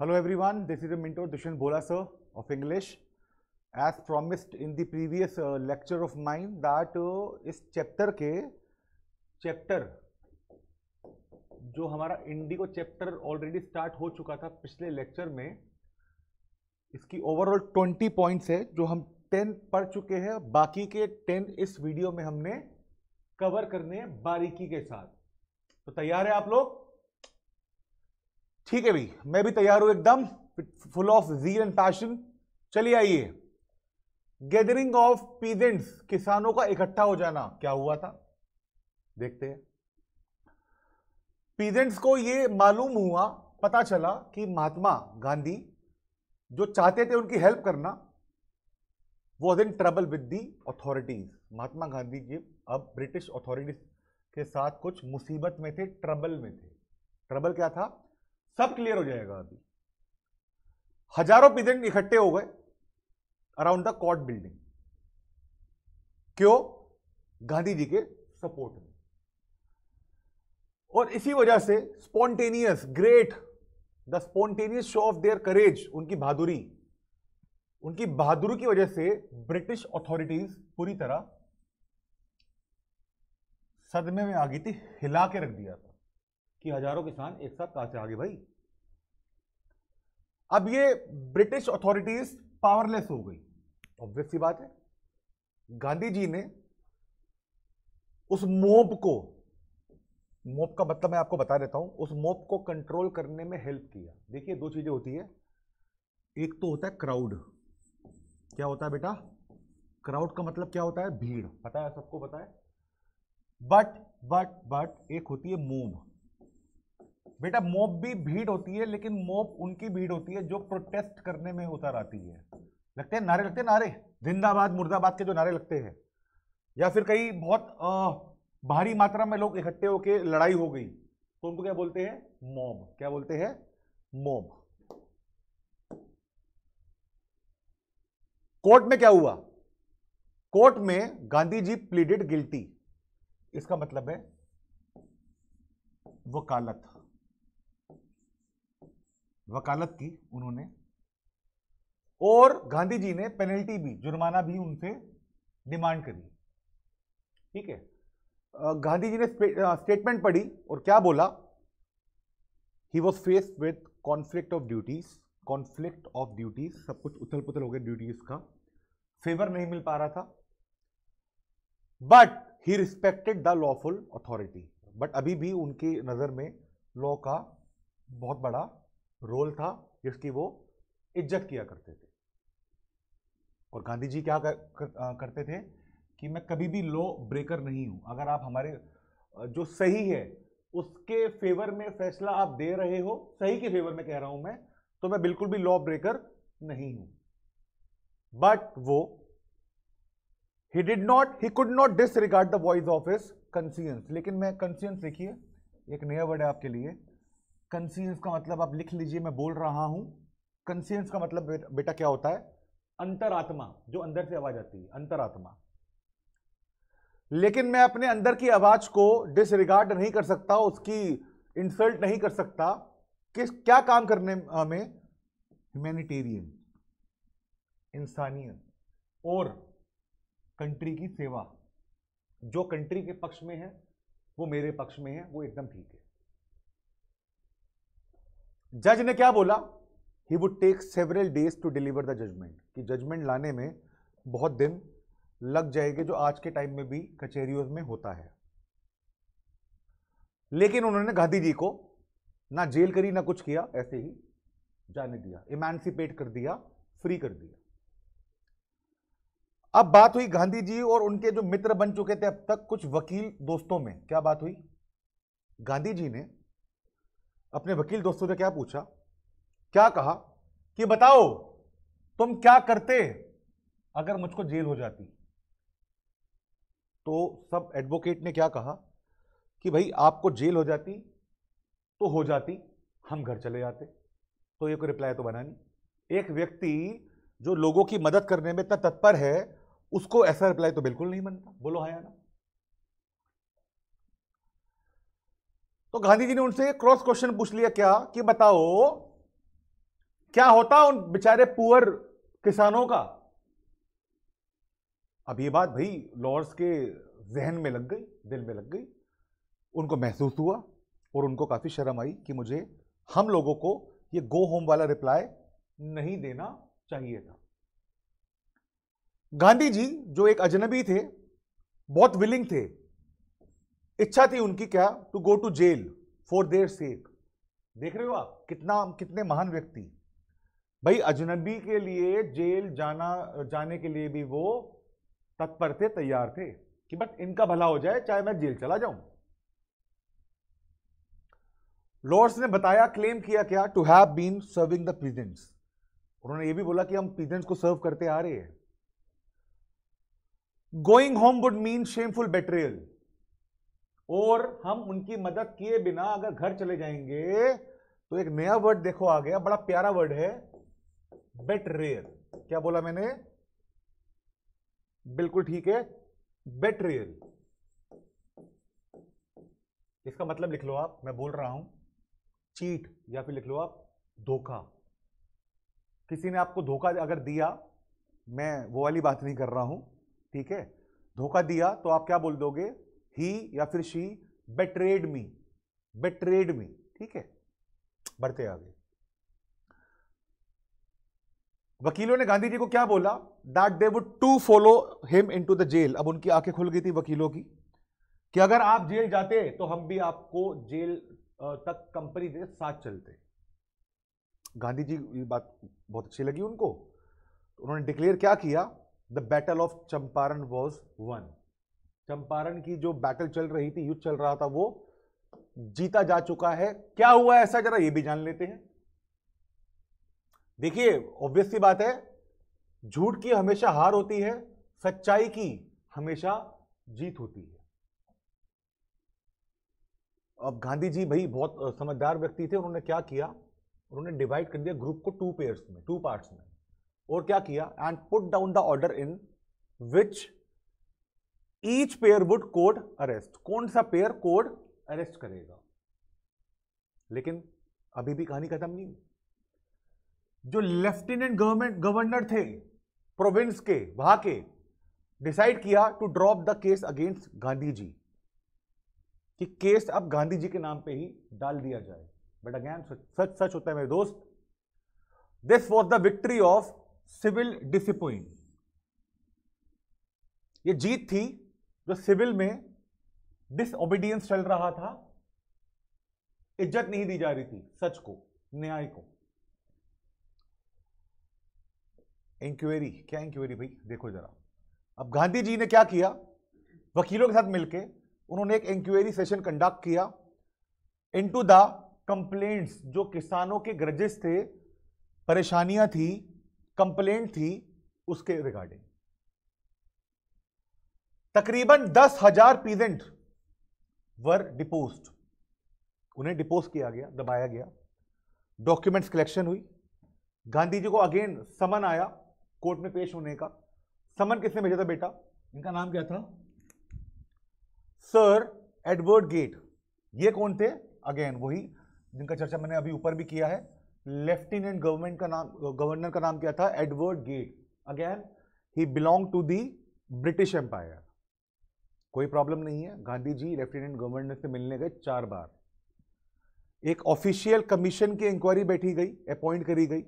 hello everyone this is your Dushyant Bola sir of English as promised in the previous lecture of mine that इस chapter के chapter जो हमारा Indigo chapter already start हो चुका था पिछले लेक्चर में इसकी ओवरऑल ट्वेंटी पॉइंट्स है जो हम टेन पढ़ चुके हैं बाकी के टेन इस वीडियो में हमने कवर करने हैं बारीकी के साथ तो तैयार है आप लोग ठीक है भाई मैं भी तैयार हूं एकदम full of zeal and passion चलिए आइए गैदरिंग ऑफ पीजेंट्स किसानों का इकट्ठा हो जाना क्या हुआ था देखते हैं पीजेंट्स को यह मालूम हुआ पता चला कि महात्मा गांधी जो चाहते थे उनकी हेल्प करना वो in trouble with the authorities Mahatma Gandhi ji अब ब्रिटिश अथॉरिटीज के साथ कुछ मुसीबत में थे ट्रबल में थे ट्रबल क्या था सब क्लियर हो जाएगा अभी हजारों पीजेंट इकट्ठे हो गए अराउंड द कोर्ट बिल्डिंग क्यों गांधी जी के सपोर्ट में और इसी वजह से spontaneous great the spontaneous show of their courage उनकी बहादुरी उनकी बहादुरी की वजह से ब्रिटिश अथॉरिटीज पूरी तरह सदमे में आ गई थी हिला के रख दिया था कि हजारों किसान एक साथ कहा से आगे भाई अब ये ब्रिटिश अथॉरिटीज पावरलेस हो गई ऑब्वियस सी बात है गांधी जी ने उस मोप को मोप का मतलब मैं आपको बता देता हूं उस मोप को कंट्रोल करने में हेल्प किया देखिए दो चीजें होती है एक तो होता है क्राउड क्या होता है बेटा क्राउड का मतलब क्या होता है भीड़ पता है सबको पता है बट बट बट एक होती है मोब बेटा मोब भी भीड़ होती है लेकिन मोब उनकी भीड़ होती है जो प्रोटेस्ट करने में उतर आती है लगते हैं नारे लगते हैं नारे जिंदाबाद मुर्दाबाद के जो नारे लगते हैं या फिर कहीं बहुत आ, भारी मात्रा में लोग इकट्ठे होकर लड़ाई हो गई तो उनको क्या बोलते हैं मोब क्या बोलते हैं मोब कोर्ट में क्या हुआ कोर्ट में गांधी जी प्लीडेड गिल्टी इसका मतलब है वकालत वकालत की उन्होंने और गांधी जी ने पेनल्टी भी जुर्माना भी उनसे डिमांड करी ठीक है गांधी जी ने स्टेटमेंट पढ़ी और क्या बोला he was faced with conflict of duties conflict of duties सब कुछ उथल पुथल हो गया ड्यूटीज का फेवर नहीं मिल पा रहा था but he respected the lawful authority but अभी भी उनकी नज़र में लॉ का बहुत बड़ा रोल था जिसकी वो इज्जत किया करते थे और गांधी जी क्या कर, कर, आ, करते थे कि मैं कभी भी लॉ ब्रेकर नहीं हूं अगर आप हमारे जो सही है उसके फेवर में फैसला आप दे रहे हो सही के फेवर में कह रहा हूं मैं तो मैं बिल्कुल भी लॉ ब्रेकर नहीं हूं बट वो he did not he could not dis the voice of his conscience लेकिन मैं कंसियंस देखिए एक नया वर्ड है आपके लिए कंसीन्स का मतलब आप लिख लीजिए मैं बोल रहा हूं कंसियंस का मतलब बेटा क्या होता है अंतरात्मा जो अंदर से आवाज आती है अंतरात्मा लेकिन मैं अपने अंदर की आवाज को डिसरिगार्ड नहीं कर सकता उसकी इंसल्ट नहीं कर सकता किस क्या काम करने में ह्यूमैनिटेरियन इंसानियत और कंट्री की सेवा जो कंट्री के पक्ष में है वो मेरे पक्ष में है वो एकदम ठीक है जज ने क्या बोला he would take several days to deliver the judgement कि जजमेंट लाने में बहुत दिन लग जाएंगे जो आज के टाइम में भी कचहरियों में होता है लेकिन उन्होंने गांधी जी को ना जेल करी ना कुछ किया ऐसे ही जाने दिया इमानसिपेट कर दिया फ्री कर दिया अब बात हुई गांधी जी और उनके जो मित्र बन चुके थे अब तक कुछ वकील दोस्तों में क्या बात हुई गांधी जी ने अपने वकील दोस्तों से क्या पूछा क्या कहा कि बताओ तुम क्या करते अगर मुझको जेल हो जाती तो सब एडवोकेट ने क्या कहा कि भाई आपको जेल हो जाती तो हो जाती हम घर चले जाते तो ये कोई रिप्लाई तो बना नहीं एक व्यक्ति जो लोगों की मदद करने में इतना तत्पर है उसको ऐसा रिप्लाई तो बिल्कुल नहीं बनता बोलो हाँ ना तो गांधी जी ने उनसे क्रॉस क्वेश्चन पूछ लिया क्या कि बताओ क्या होता उन बेचारे पुअर किसानों का अब ये बात भाई लॉर्ड्स के जहन में लग गई दिल में लग गई उनको महसूस हुआ और उनको काफ़ी शर्म आई कि मुझे हम लोगों को ये गो होम वाला रिप्लाई नहीं देना चाहिए था गांधी जी जो एक अजनबी थे बहुत विलिंग थे इच्छा थी उनकी क्या to go to jail for their sake देख रहे हो आप कितना कितने महान व्यक्ति भाई अजनबी के लिए जेल जाना जाने के लिए भी वो तत्पर थे तैयार थे कि बस इनका भला हो जाए चाहे मैं जेल चला जाऊं लॉर्ड्स ने बताया क्लेम किया क्या to have been serving the peasants उन्होंने ये भी बोला कि हम पीजेंट्स को सर्व करते आ रहे हैं going home would mean shameful betrayal और हम उनकी मदद किए बिना अगर घर चले जाएंगे तो एक नया वर्ड देखो आ गया बड़ा प्यारा वर्ड है बेट रेयर क्या बोला मैंने बिल्कुल ठीक है बेट रेयर इसका मतलब लिख लो आप मैं बोल रहा हूं चीट या फिर लिख लो आप धोखा किसी ने आपको धोखा अगर दिया मैं वो वाली बात नहीं कर रहा हूं ठीक है धोखा दिया तो आप क्या बोल दोगे ही या फिर she betrayed me betrayed me ठीक है बढ़ते आगे वकीलों ने गांधी जी को क्या बोला that they would to follow him into the jail अब उनकी आंखें खुल गई थी वकीलों की कि अगर आप जेल जाते तो हम भी आपको जेल तक कंपनी के साथ चलते गांधी जी ये बात बहुत अच्छी लगी उनको उन्होंने डिक्लेयर क्या किया the battle of Champaran was won Champaran की जो बैटल चल रही थी युद्ध चल रहा था वो जीता जा चुका है क्या हुआ ऐसा जरा ये भी जान लेते हैं देखिए ऑब्वियस सी बात है झूठ की हमेशा हार होती है सच्चाई की हमेशा जीत होती है अब गांधी जी भाई बहुत समझदार व्यक्ति थे उन्होंने क्या किया उन्होंने डिवाइड कर दिया ग्रुप को टू पेयर्स में टू पार्ट्स में और क्या किया and put down the order in which each pair would court arrest कौन सा पेयर कोड अरेस्ट करेगा लेकिन अभी भी कहानी खत्म नहीं जो लेफ्टिनेंट गवर्नमेंट गवर्नर थे प्रोविंस के वहां के डिसाइड किया to drop the case against Gandhi ji कि केस अब गांधी जी के नाम पे ही डाल दिया जाए बट अगेन सच सच होता है मेरे दोस्त this was the victory of civil discipline ये जीत थी जो सिविल में डिसओबीडियंस चल रहा था इज्जत नहीं दी जा रही थी सच को न्याय को इंक्वायरी क्या इंक्वायरी भाई देखो जरा अब गांधी जी ने क्या किया वकीलों के साथ मिलके उन्होंने एक इंक्वायरी सेशन कंडक्ट किया इनटू द कंप्लेंट्स जो किसानों के ग्रजेस थे परेशानियां थी कंप्लेंट थी उसके रिगार्डिंग तकरीबन दस हजार पीजेंट वर डिपोस्ट उन्हें डिपोज किया गया दबाया गया डॉक्यूमेंट्स कलेक्शन हुई गांधी जी को अगेन समन आया कोर्ट में पेश होने का समन किसने भेजा था बेटा इनका नाम क्या था सर एडवर्ड गेट ये कौन थे अगेन वही जिनका चर्चा मैंने अभी ऊपर भी किया है लेफ्टिनेंट गवर्नमेंट का नाम गवर्नर का नाम क्या था Edward Gait again he belong to the British empire कोई प्रॉब्लम नहीं है गांधी जी लेफ्टिनेंट गवर्नर से मिलने गए चार बार एक ऑफिशियल कमीशन की इंक्वायरी बैठी गई अपॉइंट करी गई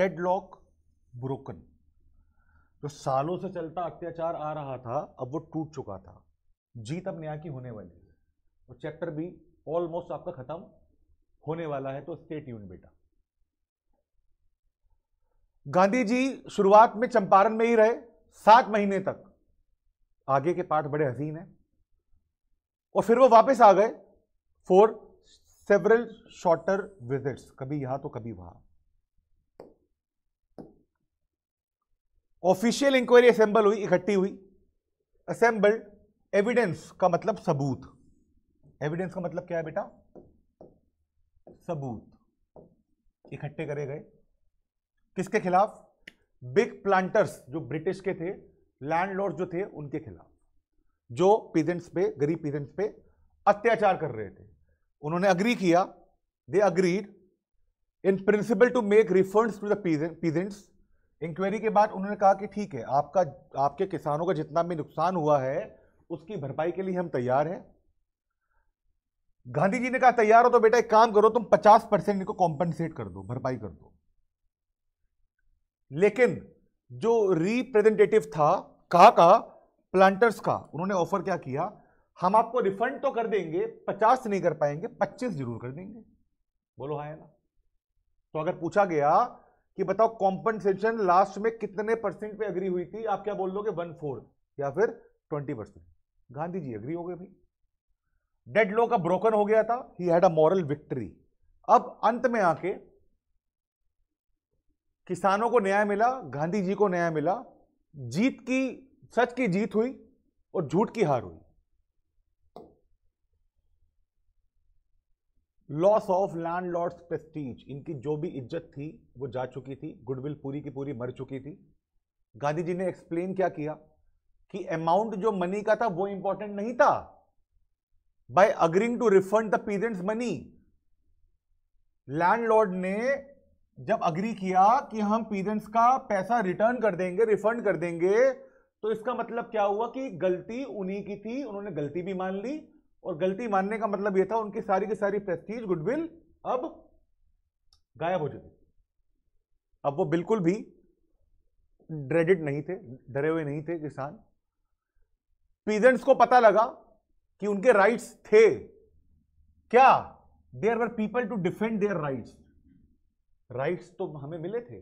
डेडलॉक ब्रोकन जो सालों से चलता अत्याचार आ रहा था अब वो टूट चुका था जीत अब न्याय की होने वाली है और चैप्टर भी ऑलमोस्ट आपका खत्म होने वाला है तो स्टेट यून बेटा गांधी जी शुरुआत में चंपारण में ही रहे सात महीने तक आगे के पार्ट बड़े हसीन हैं और फिर वो वापस आ गए फॉर सेवरल शॉर्टर विजिट्स कभी यहां तो कभी वहां ऑफिशियल इंक्वायरी असेंबल हुई इकट्ठी हुई असेंबल्ड एविडेंस का मतलब सबूत एविडेंस का मतलब क्या है बेटा सबूत इकट्ठे करे गए किसके खिलाफ बिग प्लांटर्स जो ब्रिटिश के थे लैंडलॉर्ड जो थे उनके खिलाफ जो पीजेंट्स पे गरीब पीजेंट्स पे अत्याचार कर रहे थे उन्होंने अग्री किया they agreed in principle to make refunds to the peasants inquiry के बाद उन्होंने कहा कि ठीक है आपका आपके किसानों का जितना भी नुकसान हुआ है उसकी भरपाई के लिए हम तैयार हैं गांधी जी ने कहा तैयार हो तो बेटा एक काम करो तुम 50 परसेंट इनको कॉम्पनसेट कर दो भरपाई कर दो लेकिन जो रिप्रेजेंटेटिव था कहा का प्लांटर्स का उन्होंने ऑफर क्या किया हम आपको रिफंड तो कर देंगे पचास नहीं कर पाएंगे पच्चीस जरूर कर देंगे बोलो हाँ ना तो अगर पूछा गया कि बताओ कॉम्पनसेशन लास्ट में कितने परसेंट पे अग्री हुई थी आप क्या बोल लोगे वन फोर्थ या फिर twenty percent Gandhi ji agree हो गए भाई डेड लो का ब्रोकन हो गया था he had a moral victory अब अंत में आके किसानों को न्याय मिला गांधी जी को न्याय मिला जीत की सच की जीत हुई और झूठ की हार हुई loss of land lords prestige इनकी जो भी इज्जत थी वो जा चुकी थी गुडविल पूरी की पूरी मर चुकी थी गांधी जी ने एक्सप्लेन क्या किया कि अमाउंट जो मनी का था वो इंपॉर्टेंट नहीं था by agreeing to refund the parents money landlord ने जब अग्री किया कि हम पीरेंट्स का पैसा रिटर्न कर देंगे रिफंड कर देंगे तो इसका मतलब क्या हुआ कि गलती उन्हीं की थी उन्होंने गलती भी मान ली और गलती मानने का मतलब यह था उनकी सारी की सारी प्रेस्टीज गुडविल अब गायब हो चुकी अब वो बिल्कुल भी ड्रेडिट नहीं थे डरे हुए नहीं थे किसान पीजेंट्स को पता लगा कि उनके राइट्स थे क्या there were people to defend their rights rights तो हमें मिले थे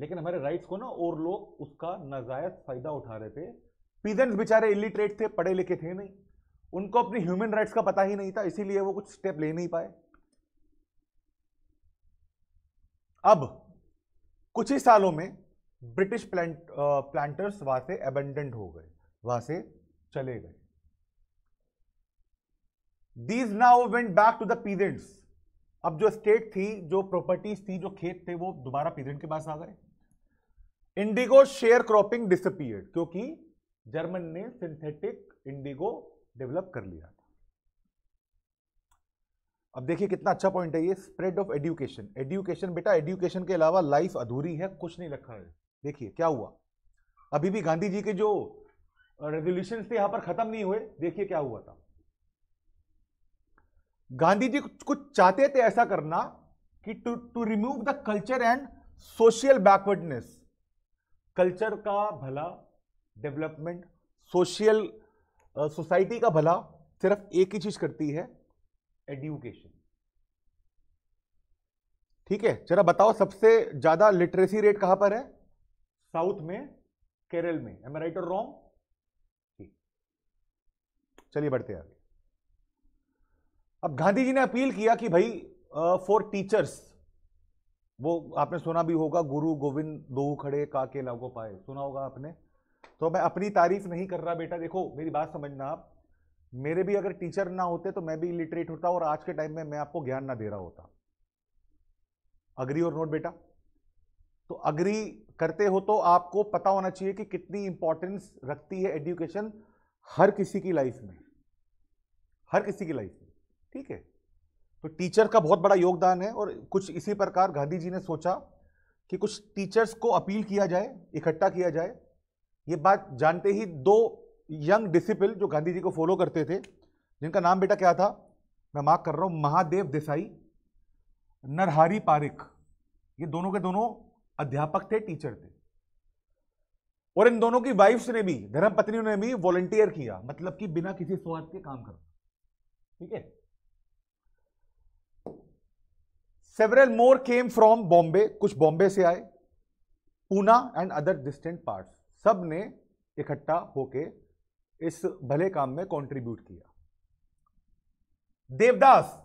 लेकिन हमारे राइट्स को ना और लोग उसका नाजायज फायदा उठा रहे थे पीजेंट्स बेचारे इलिटरेट थे पढ़े लिखे थे नहीं उनको अपनी ह्यूमन राइट्स का पता ही नहीं था इसीलिए वो कुछ स्टेप ले नहीं पाए अब कुछ ही सालों में ब्रिटिश प्लांट प्लांटर्स वहां से एबेंडेंट हो गए वहां से चले गए these now went back to the peasants अब जो स्टेट थी जो प्रॉपर्टीज थी जो खेत थे वो दोबारा पीरियड के पास आ गए इंडिगो शेयर क्रॉपिंग डिसअपियर क्योंकि जर्मन ने सिंथेटिक इंडिगो डेवलप कर लिया अब देखिए कितना अच्छा पॉइंट है ये स्प्रेड ऑफ एडुकेशन एडुकेशन बेटा एडुकेशन के अलावा लाइफ अधूरी है कुछ नहीं रखा है देखिए क्या हुआ अभी भी गांधी जी के जो रेजोल्यूशन थे यहां पर खत्म नहीं हुए देखिए क्या हुआ था गांधी जी कुछ चाहते थे ऐसा करना कि to to remove the culture and social backwardness culture का भला डेवलपमेंट सोशल सोसाइटी का भला सिर्फ एक ही चीज करती है एडुकेशन ठीक है जरा बताओ सबसे ज्यादा लिटरेसी रेट कहां पर है साउथ में केरल में एम राइट और रॉन्ग चलिए बढ़ते आगे अब गांधी जी ने अपील किया कि भाई फॉर टीचर्स वो आपने सुना भी होगा गुरु गोविंद दो खड़े काके लागो पाए सुना होगा आपने तो मैं अपनी तारीफ नहीं कर रहा बेटा देखो मेरी बात समझना आप मेरे भी अगर टीचर ना होते तो मैं भी इलिटरेट होता और आज के टाइम में मैं आपको ज्ञान ना दे रहा होता अग्री और नोट बेटा तो अग्री करते हो तो आपको पता होना चाहिए कि कितनी इंपॉर्टेंस रखती है एजुकेशन हर किसी की लाइफ में हर किसी की लाइफ में ठीक है तो टीचर का बहुत बड़ा योगदान है और कुछ इसी प्रकार गांधी जी ने सोचा कि कुछ टीचर्स को अपील किया जाए इकट्ठा किया जाए ये बात जानते ही दो यंग डिसिपल जो गांधी जी को फॉलो करते थे जिनका नाम बेटा क्या था मैं माफ कर रहा हूँ महादेव देसाई नरहारी पारिक ये दोनों के दोनों अध्यापक थे टीचर थे और इन दोनों की वाइफ्स ने भी धर्म पत्नियों ने भी वॉलंटियर किया मतलब कि बिना किसी स्वाद के काम करना ठीक है several more came from Bombay कुछ बॉम्बे से आए Poona and other distant part सब ने इकट्ठा होके इस भले काम में कंट्रीब्यूट किया देवदास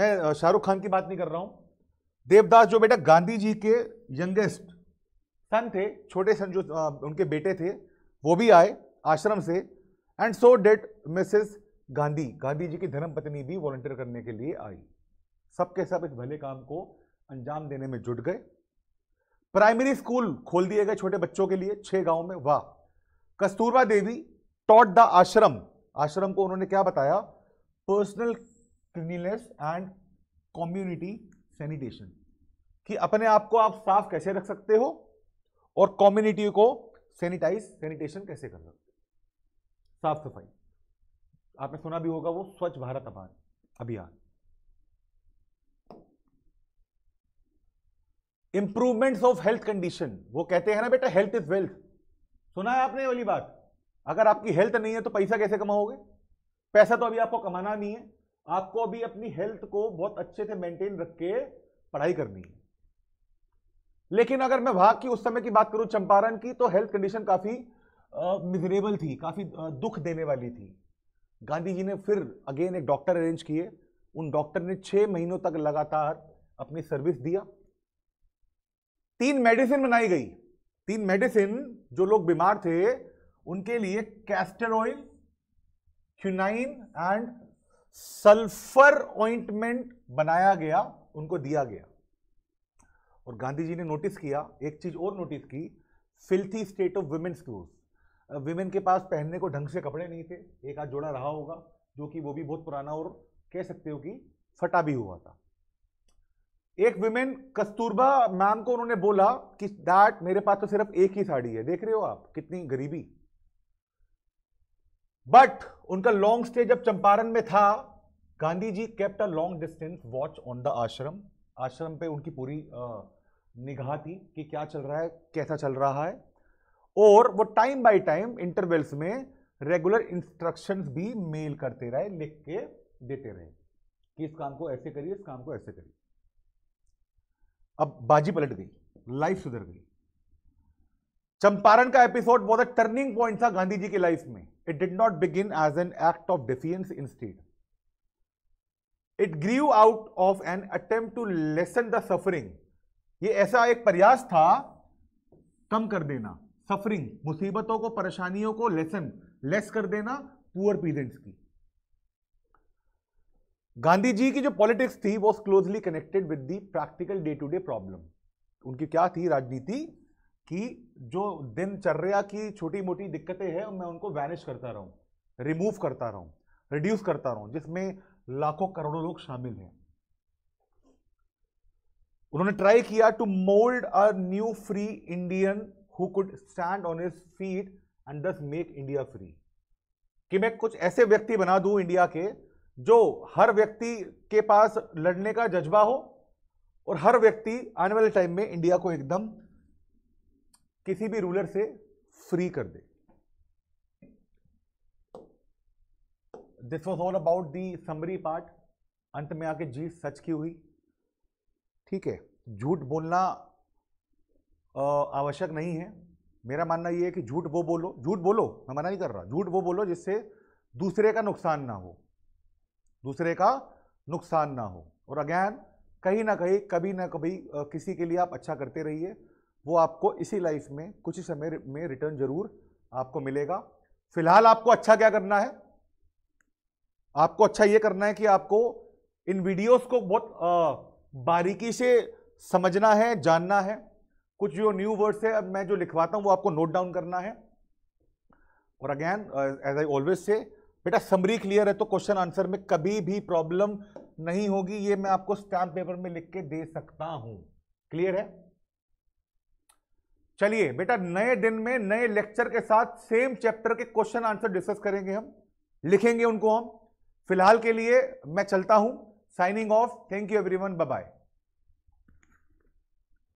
मैं शाहरुख खान की बात नहीं कर रहा हूं देवदास जो बेटा गांधी जी के यंगेस्ट सन थे छोटे सन जो उनके बेटे थे वो भी आए आश्रम से and so that Mrs Gandhi Gandhi ji की धर्मपत्नी भी वॉलंटियर करने के लिए आई सबके सब इस भले काम को अंजाम देने में जुट गए प्राइमरी स्कूल खोल दिए गए छोटे बच्चों के लिए छह गांव में वाह कस्तूरबा देवी टॉट द आश्रम आश्रम को उन्होंने क्या बताया personal cleanliness and community sanitation कि अपने आप को आप साफ कैसे रख सकते हो और कम्युनिटी को सैनिटाइज सैनिटेशन कैसे कर सकते हो साफ सफाई आपने सुना भी होगा वो स्वच्छ भारत अभियान अभियान इंप्रूवमेंट्स ऑफ हेल्थ कंडीशन वो कहते हैं ना बेटा हेल्थ इज वेल्थ सुना है आपने वाली बात अगर आपकी हेल्थ नहीं है तो पैसा कैसे कमाओगे पैसा तो अभी आपको कमाना नहीं है आपको अभी अपनी हेल्थ को बहुत अच्छे से मेंटेन रख के पढ़ाई करनी है लेकिन अगर मैं भाग की उस समय की बात करूं चंपारण की तो हेल्थ कंडीशन काफी मिजरेबल थी काफी दुख देने वाली थी गांधी जी ने फिर अगेन एक डॉक्टर अरेंज किए उन डॉक्टर ने छह महीनों तक लगातार अपनी सर्विस दिया तीन मेडिसिन बनाई गई तीन मेडिसिन जो लोग बीमार थे उनके लिए castor oil quinine and sulphur ointment बनाया गया उनको दिया गया और गांधी जी ने नोटिस किया एक चीज और नोटिस की filthy state of women's clothes women के पास पहनने को ढंग से कपड़े नहीं थे एक आध जोड़ा रहा होगा जो कि वो भी बहुत पुराना और कह सकते हो कि फटा भी हुआ था एक विमेन कस्तूरबा मैम को उन्होंने बोला कि दैट मेरे पास तो सिर्फ एक ही साड़ी है देख रहे हो आप कितनी गरीबी बट उनका लॉन्ग स्टे जब चंपारण में था Gandhi ji kept a long distance watch on the ashram ashram पे उनकी पूरी निगाह थी कि क्या चल रहा है कैसा चल रहा है और वो टाइम बाय टाइम इंटरवल्स में रेगुलर इंस्ट्रक्शंस भी मेल करते रहे लिख के देते रहे कि इस काम को ऐसे करिए इस काम को ऐसे करिए अब बाजी पलट गई लाइफ सुधर गई चंपारण का एपिसोड बहुत टर्निंग पॉइंट था गांधी जी की लाइफ में it did not begin as an act of defiance in state it grew out of an attempt to lessen the suffering ये ऐसा एक प्रयास था कम कर देना सफरिंग मुसीबतों को परेशानियों को लेसन लेस कर देना पुअर पीजेंट्स की गांधी जी की जो पॉलिटिक्स थी वो closely connected with the practical day to day problem उनकी क्या थी राजनीति कि जो दिनचर्या की छोटी मोटी दिक्कतें हैं मैं उनको वैनिश करता रहूं रिमूव करता रहूं रिड्यूस करता रहूं जिसमें लाखों करोड़ों लोग शामिल हैं उन्होंने ट्राई किया to mould a new free Indian who could stand on his feet and thus make India free कि मैं कुछ ऐसे व्यक्ति बना दूं इंडिया के जो हर व्यक्ति के पास लड़ने का जज्बा हो और हर व्यक्ति आने वाले टाइम में इंडिया को एकदम किसी भी रूलर से फ्री कर दे this was all about the summary part अंत में आके जीत सच की हुई ठीक है झूठ बोलना आवश्यक नहीं है मेरा मानना यह है कि झूठ वो बोलो झूठ बोलो मैं मना नहीं कर रहा झूठ वो बोलो जिससे दूसरे का नुकसान ना हो दूसरे का नुकसान ना हो और अगैन कहीं ना कहीं कभी ना कभी किसी के लिए आप अच्छा करते रहिए वो आपको इसी लाइफ में कुछ ही समय में रिटर्न जरूर आपको मिलेगा फिलहाल आपको अच्छा क्या करना है आपको अच्छा ये करना है कि आपको इन वीडियोस को बहुत बारीकी से समझना है जानना है कुछ जो न्यू वर्ड्स है अब मैं जो लिखवाता हूँ वो आपको नोट डाउन करना है और again as I always say बेटा समरी क्लियर है तो क्वेश्चन आंसर में कभी भी प्रॉब्लम नहीं होगी ये मैं आपको स्टैम्प पेपर में लिख के दे सकता हूं क्लियर है चलिए बेटा नए दिन में नए लेक्चर के साथ सेम चैप्टर के क्वेश्चन आंसर डिस्कस करेंगे हम लिखेंगे उनको हम फिलहाल के लिए मैं चलता हूं signing off thank you everyone bye